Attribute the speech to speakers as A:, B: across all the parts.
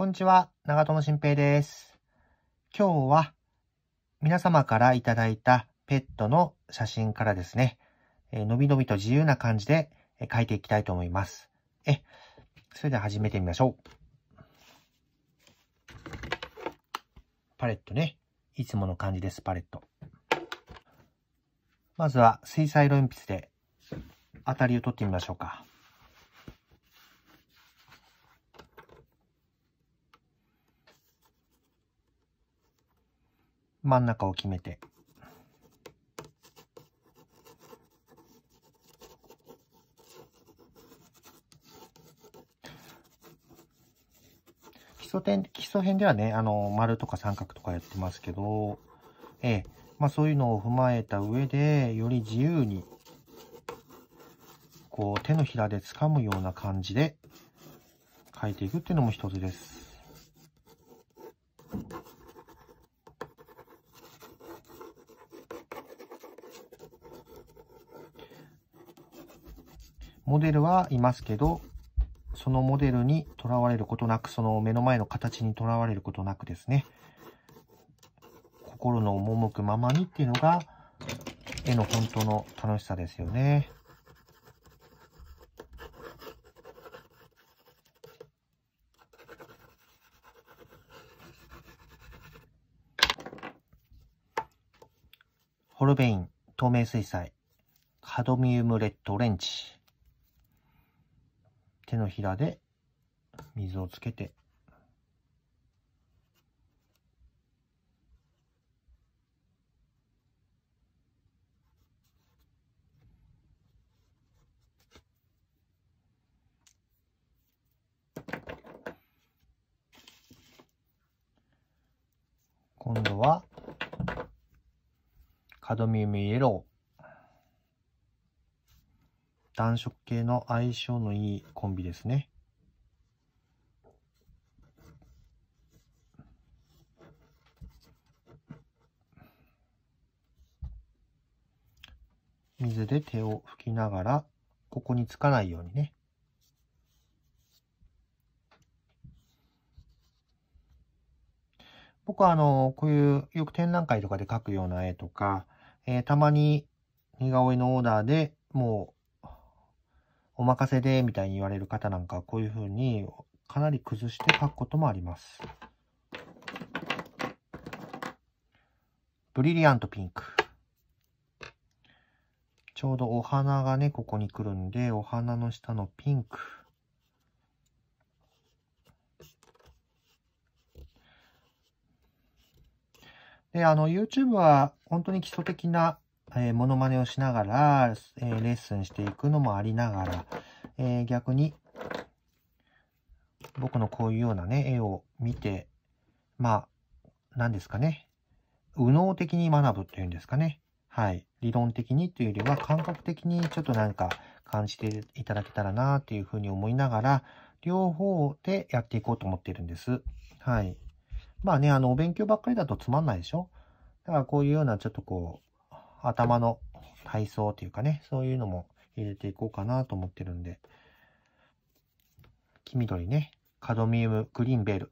A: こんにちは、長友新平です。今日は皆様からいただいたペットの写真からですね、伸のびのびと自由な感じで描いていきたいと思います。え、それでは始めてみましょう。パレットね。いつもの感じです、パレット。まずは水彩色鉛筆で当たりを取ってみましょうか。真ん中を決めて基礎点基礎編ではねあの丸とか三角とかやってますけどええまあそういうのを踏まえた上でより自由にこう手のひらで掴むような感じで書いていくっていうのも一つです。モデルはいますけど、そのモデルにとらわれることなく、その目の前の形にとらわれることなくですね、心の赴くままにっていうのが、絵の本当の楽しさですよね。ホルベイン透明水彩、カドミウムレッドオレンジ。手のひらで水をつけて今度はカドミウムイエロー暖色系の相性のいいコンビですね。水で手を拭きながら、ここにつかないようにね。僕はあの、こういうよく展覧会とかで描くような絵とか、えー、たまに似顔絵のオーダーでもうお任せで、みたいに言われる方なんか、こういうふうに、かなり崩して書くこともあります。ブリリアントピンク。ちょうどお花がね、ここに来るんで、お花の下のピンク。で、あの、YouTube は本当に基礎的なえー、モノマネをしながら、えー、レッスンしていくのもありながら、えー、逆に、僕のこういうようなね、絵を見て、まあ、何ですかね。右脳的に学ぶっていうんですかね。はい。理論的にというよりは、感覚的にちょっとなんか感じていただけたらなっていうふうに思いながら、両方でやっていこうと思ってるんです。はい。まあね、あの、お勉強ばっかりだとつまんないでしょだからこういうようなちょっとこう、頭の体操というかね、そういうのも入れていこうかなと思ってるんで。黄緑ね、カドミウム、グリーンベール。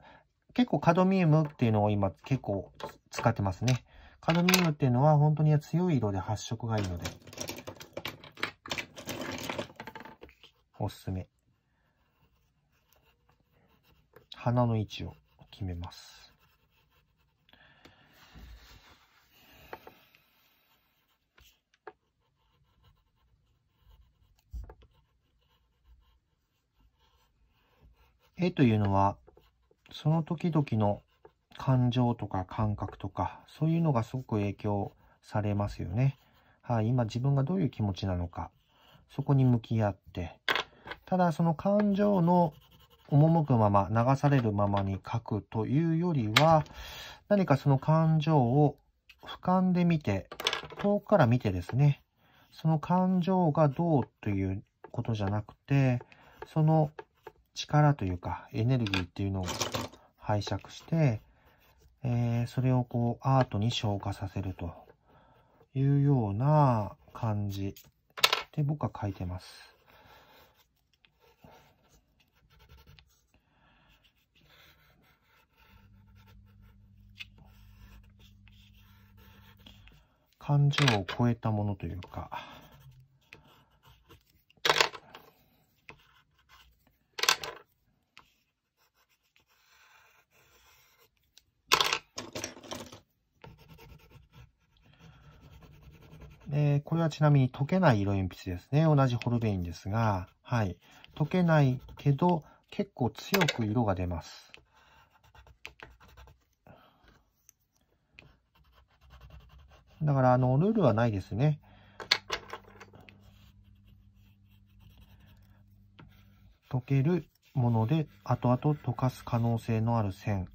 A: 結構カドミウムっていうのを今結構使ってますね。カドミウムっていうのは本当に強い色で発色がいいので、おすすめ。花の位置を決めます。絵というのは、その時々の感情とか感覚とか、そういうのがすごく影響されますよね。はい、今自分がどういう気持ちなのか、そこに向き合って、ただその感情の赴くまま、流されるままに書くというよりは、何かその感情を俯瞰で見て、遠くから見てですね、その感情がどうということじゃなくて、その力というか、エネルギーっていうのを拝借して、えー、それをこう、アートに昇華させるというような感じで僕は書いてます。感情を超えたものというか、これはちなみに溶けない色鉛筆ですね。同じホルベインですが、はい。溶けないけど、結構強く色が出ます。だから、あの、ルールはないですね。溶けるもので、後々溶かす可能性のある線。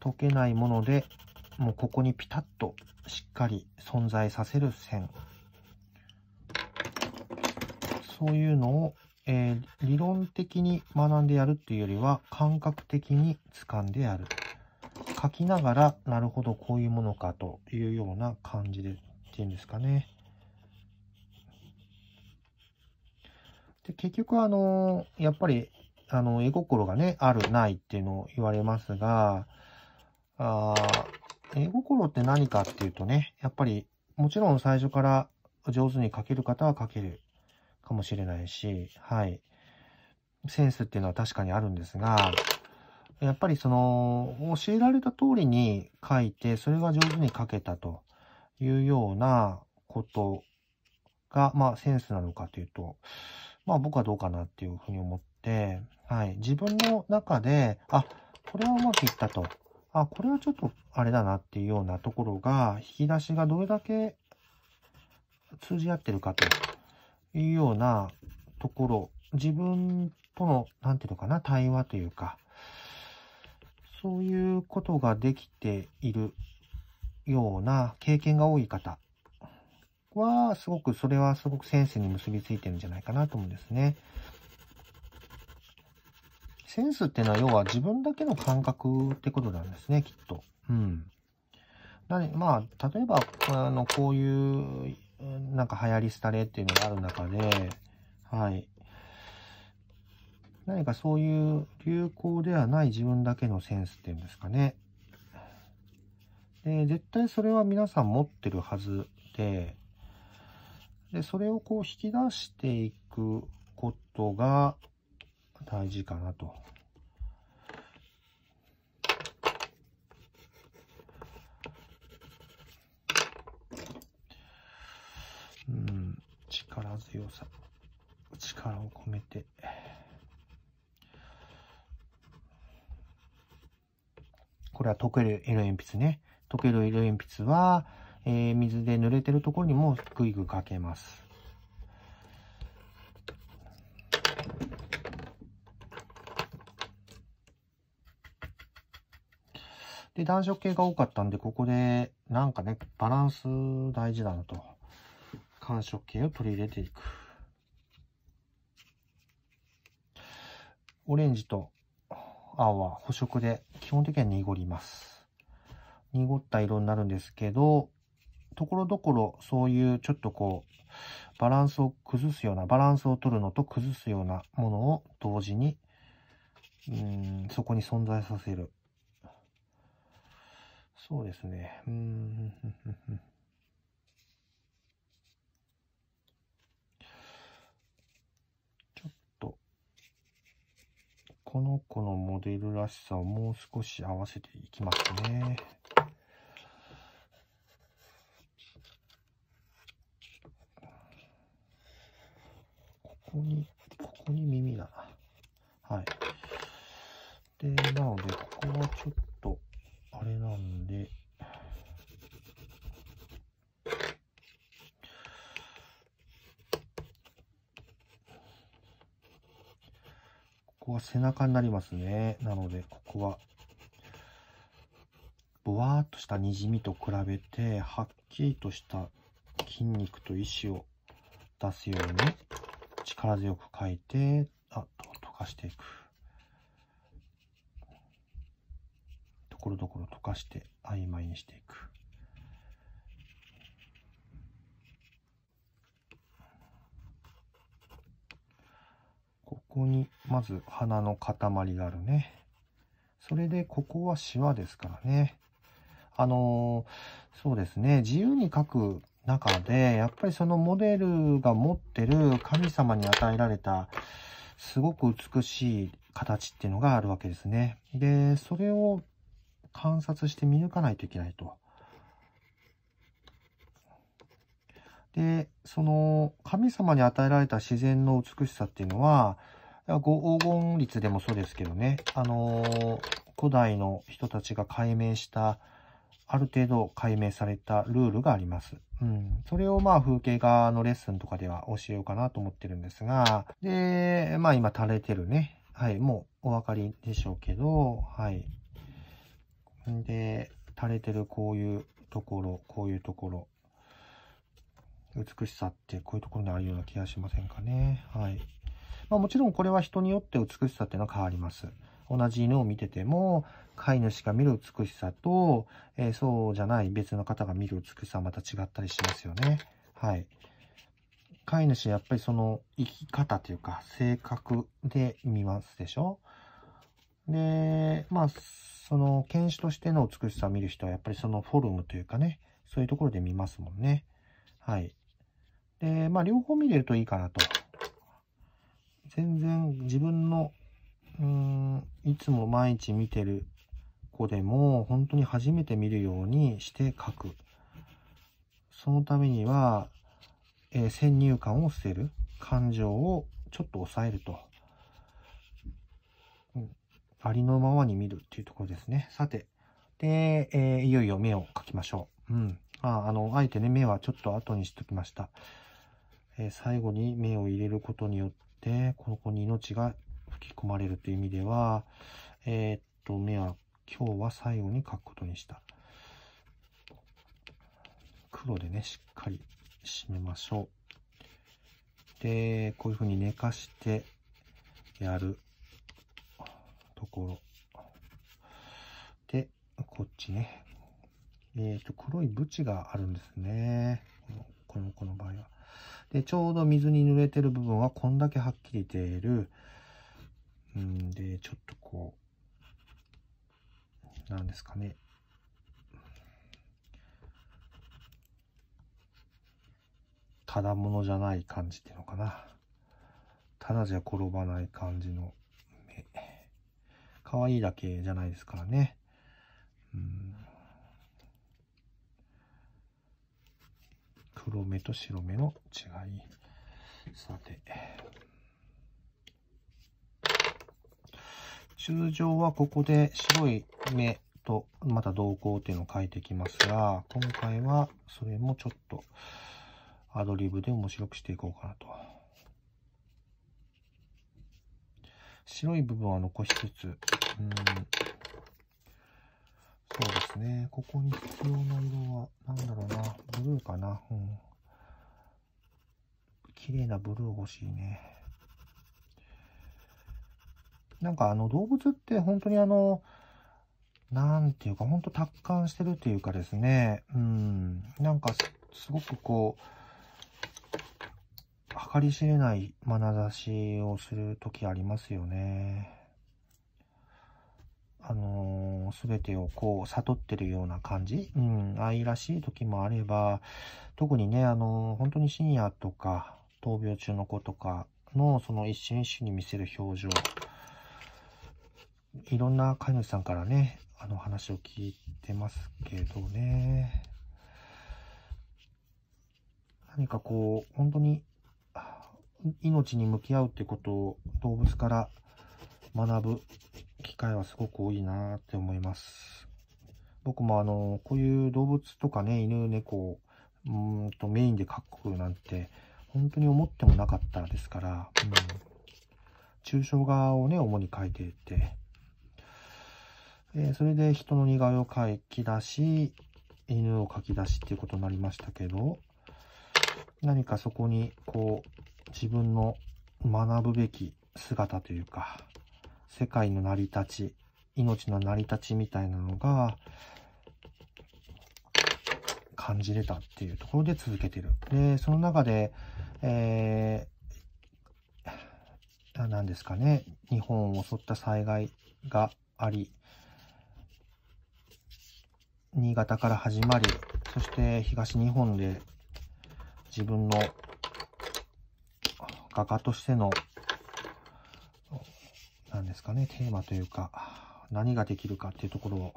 A: 溶けないもので、もうここにピタッとしっかり存在させる線。そういうのを、えー、理論的に学んでやるっていうよりは感覚的に掴んでやる。書きながら、なるほど、こういうものかというような感じでっていうんですかね。で結局、あのー、やっぱり、あの、絵心がね、ある、ないっていうのを言われますが、あ絵心って何かっていうとね、やっぱり、もちろん最初から上手に描ける方は描けるかもしれないし、はい。センスっていうのは確かにあるんですが、やっぱりその、教えられた通りに書いて、それが上手に描けたというようなことが、まあセンスなのかというと、まあ僕はどうかなっていうふうに思って、はい。自分の中で、あ、これはうまくいったと。あ、これはちょっとあれだなっていうようなところが、引き出しがどれだけ通じ合ってるかというようなところ、自分との、なんていうのかな、対話というか、そういうことができているような経験が多い方は、すごく、それはすごくセンスに結びついてるんじゃないかなと思うんですね。センスっていうのは要は自分だけの感覚ってことなんですね、きっと。うん。なまあ、例えば、あの、こういう、なんか流行り廃れっていうのがある中で、はい。何かそういう流行ではない自分だけのセンスっていうんですかね。で、絶対それは皆さん持ってるはずで、で、それをこう引き出していくことが、大事かなと。うん、力強さ、力を込めて。これは溶ける色鉛筆ね。溶ける色鉛筆は、えー、水で濡れてるところにもグイグイかけます。で、暖色系が多かったんで、ここで、なんかね、バランス大事だなと。寒色系を取り入れていく。オレンジと青は補色で、基本的には濁ります。濁った色になるんですけど、ところどころそういうちょっとこう、バランスを崩すような、バランスを取るのと崩すようなものを同時に、うん、そこに存在させる。そうですね。うん。ちょっと、この子のモデルらしさをもう少し合わせていきますね。ここに、ここに耳だな。はい。で、なので、ここはちょっと、背中になりますね。なので、ここは、ぼわーっとしたにじみと比べて、はっきりとした筋肉と意志を出すように、力強く描いて、あと、溶かしていく。ところどころ溶かして、曖昧にしていく。ここにまず花の塊があるね。それで、ここはシワですからね。あのー、そうですね、自由に描く中で、やっぱりそのモデルが持ってる神様に与えられた、すごく美しい形っていうのがあるわけですね。で、それを観察して見抜かないといけないと。で、その神様に与えられた自然の美しさっていうのは、黄金率でもそうですけどね、あのー、古代の人たちが解明した、ある程度解明されたルールがあります。うん。それをまあ風景画のレッスンとかでは教えようかなと思ってるんですが、で、まあ今垂れてるね。はい、もうお分かりでしょうけど、はい。で、垂れてるこういうところ、こういうところ。美しさってこういうところにあるような気がしませんかね。はい。まあ、もちろんこれは人によって美しさっていうのは変わります。同じ犬を見てても、飼い主が見る美しさと、えー、そうじゃない別の方が見る美しさはまた違ったりしますよね。はい。飼い主やっぱりその生き方というか性格で見ますでしょで、まあ、その犬種としての美しさを見る人はやっぱりそのフォルムというかね、そういうところで見ますもんね。はい。で、まあ両方見れるといいかなと全然自分の、うん、いつも毎日見てる子でも、本当に初めて見るようにして書く。そのためには、えー、先入観を捨てる。感情をちょっと抑えると。うん、ありのままに見るっていうところですね。さて。で、えー、いよいよ目を描きましょう。うん。あ、あの、あえてね、目はちょっと後にしときました。えー、最後に目を入れることによっで、ここに命が吹き込まれるという意味では、えー、っと、目は今日は最後に書くことにした。黒でね、しっかり締めましょう。で、こういうふうに寝かしてやるところ。で、こっちね。えっ、ー、と、黒いブチがあるんですね。この子の場合は。で、ちょうど水に濡れてる部分はこんだけはっきり出る。うんで、ちょっとこう、なんですかね。ただものじゃない感じっていうのかな。ただじゃ転ばない感じの目。可愛いだけじゃないですからね。うん黒目と白目の違い。さて。通常はここで白い目とまた同行っていうのを書いてきますが、今回はそれもちょっとアドリブで面白くしていこうかなと。白い部分は残しつつ、うんね。ここに必要な色は、何だろうな。ブルーかな。うん。綺麗なブルー欲しいね。なんかあの動物って本当にあの、なんていうか、本当達観してるというかですね。うん。なんかすごくこう、計り知れない眼差しをする時ありますよね。あのー全てをこう悟ってるような感じ、うん、愛らしい時もあれば、特にね、あの、本当に深夜とか、闘病中の子とかの、その一瞬一瞬に見せる表情、いろんな飼い主さんからね、あの話を聞いてますけどね、何かこう、本当に命に向き合うってことを動物から学ぶ機会はすごく多いなって思います。僕もあの、こういう動物とかね、犬、猫、うんとメインで描くなんて、本当に思ってもなかったですから、うん、抽象画をね、主に描いていて、えー、それで人の似顔絵を描き出し、犬を描き出しっていうことになりましたけど、何かそこに、こう、自分の学ぶべき姿というか、世界の成り立ち、命の成り立ちみたいなのが、感じれたっていうところで続けてる。で、その中で、えー、何ですかね、日本を襲った災害があり、新潟から始まり、そして東日本で自分の画家としてのなんですかね、テーマというか、何ができるかっていうところを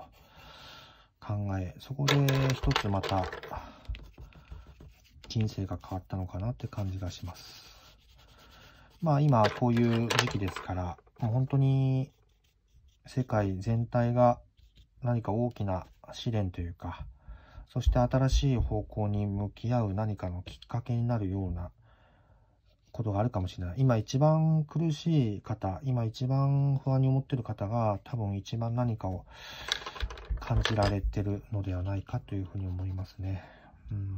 A: 考え、そこで一つまた、人生が変わったのかなって感じがします。まあ今、こういう時期ですから、もう本当に世界全体が何か大きな試練というか、そして新しい方向に向き合う何かのきっかけになるようなことがあるかもしれない。今一番苦しい方、今一番不安に思ってる方が、多分一番何かを感じられてるのではないかというふうに思いますね。うん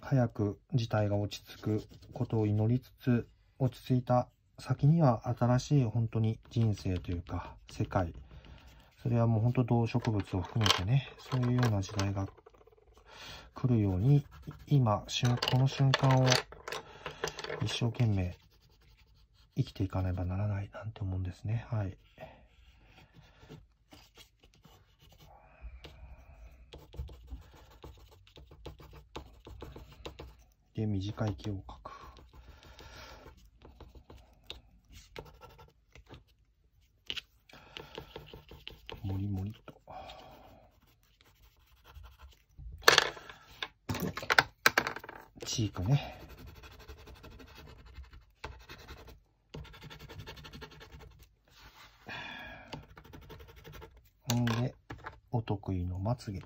A: 早く事態が落ち着くことを祈りつつ、落ち着いた先には新しい本当に人生というか世界、それはもう本当動植物を含めてね、そういうような時代が来るように、今、この瞬間を一生懸命生きていかねばならないなんて思うんですね。はい。で、短い毛を描しいね。ほんで、お得意のまつげ。そ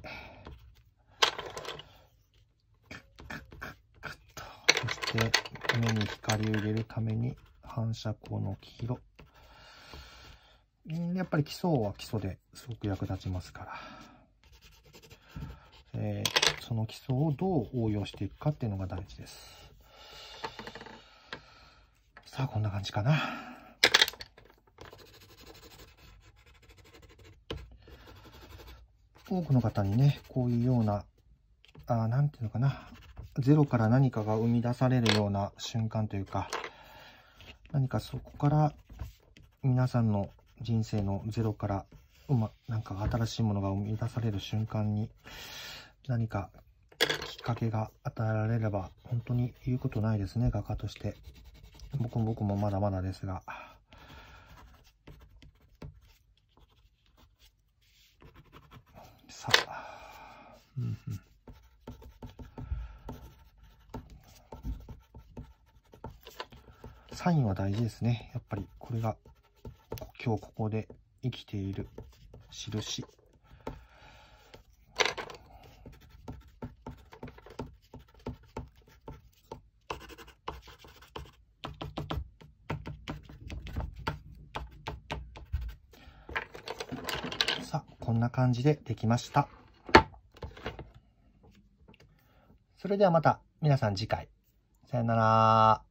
A: して目に光を入れるために反射光の黄色。やっぱり基礎は基礎ですごく役立ちますから。えー、その基礎をどう応用していくかっていうのが大事です。さあ、こんな感じかな。多くの方にね、こういうような、あなんていうのかな、ゼロから何かが生み出されるような瞬間というか、何かそこから皆さんの人生のゼロから、うま、なんか新しいものが生み出される瞬間に、何かきっかけが与えられれば、本当に言うことないですね、画家として。僕も僕もまだまだですが。さあ、うんうん。サインは大事ですね。やっぱりこれが今日ここで生きている印感じでできました。それではまた皆さん次回。さよなら。